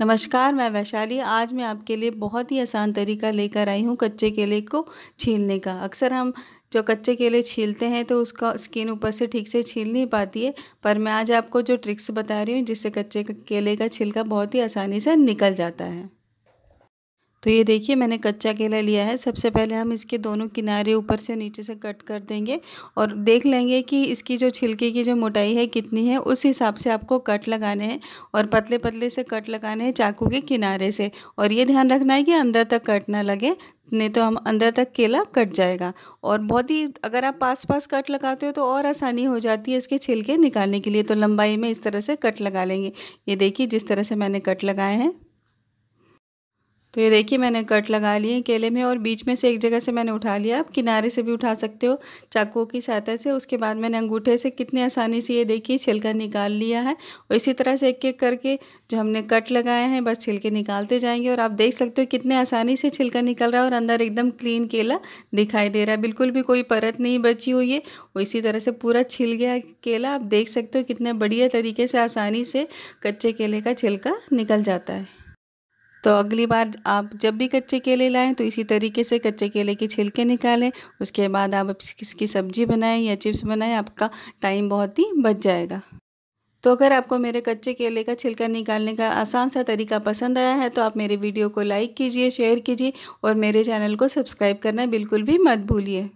नमस्कार मैं वैशाली आज मैं आपके लिए बहुत ही आसान तरीका लेकर आई हूँ कच्चे केले को छीलने का अक्सर हम जो कच्चे केले छीलते हैं तो उसका स्किन ऊपर से ठीक से छील नहीं पाती है पर मैं आज आपको जो ट्रिक्स बता रही हूँ जिससे कच्चे केले का छिलका बहुत ही आसानी से निकल जाता है तो ये देखिए मैंने कच्चा केला लिया है सबसे पहले हम इसके दोनों किनारे ऊपर से नीचे से कट कर देंगे और देख लेंगे कि इसकी जो छिलके की जो मोटाई है कितनी है उस हिसाब से आपको कट लगाने हैं और पतले पतले से कट लगाने हैं चाकू के किनारे से और ये ध्यान रखना है कि अंदर तक कट ना लगे नहीं तो हम अंदर तक केला कट जाएगा और बहुत ही अगर आप पास पास कट लगाते हो तो और आसानी हो जाती है इसके छिलके निकालने के लिए तो लंबाई में इस तरह से कट लगा लेंगे ये देखिए जिस तरह से मैंने कट लगाए हैं तो ये देखिए मैंने कट लगा लिए केले में और बीच में से एक जगह से मैंने उठा लिया आप किनारे से भी उठा सकते हो चाकू की सहायता से उसके बाद मैंने अंगूठे से कितने आसानी से ये देखिए छिलका निकाल लिया है और इसी तरह से एक एक करके जो हमने कट लगाए हैं बस छिलके निकालते जाएंगे और आप देख सकते हो कितने आसानी से छिलका निकल रहा है और अंदर एकदम क्लीन केला दिखाई दे रहा है बिल्कुल भी कोई परत नहीं बची हुई है और इसी तरह से पूरा छिल गया केला आप देख सकते हो कितने बढ़िया तरीके से आसानी से कच्चे केले का छिलका निकल जाता है तो अगली बार आप जब भी कच्चे केले लाएं तो इसी तरीके से कच्चे केले के छिलके निकालें उसके बाद आप इसकी सब्जी बनाएं या चिप्स बनाएं आपका टाइम बहुत ही बच जाएगा तो अगर आपको मेरे कच्चे केले का छिलका निकालने का आसान सा तरीका पसंद आया है तो आप मेरे वीडियो को लाइक कीजिए शेयर कीजिए और मेरे चैनल को सब्सक्राइब करना बिल्कुल भी मत भूलिए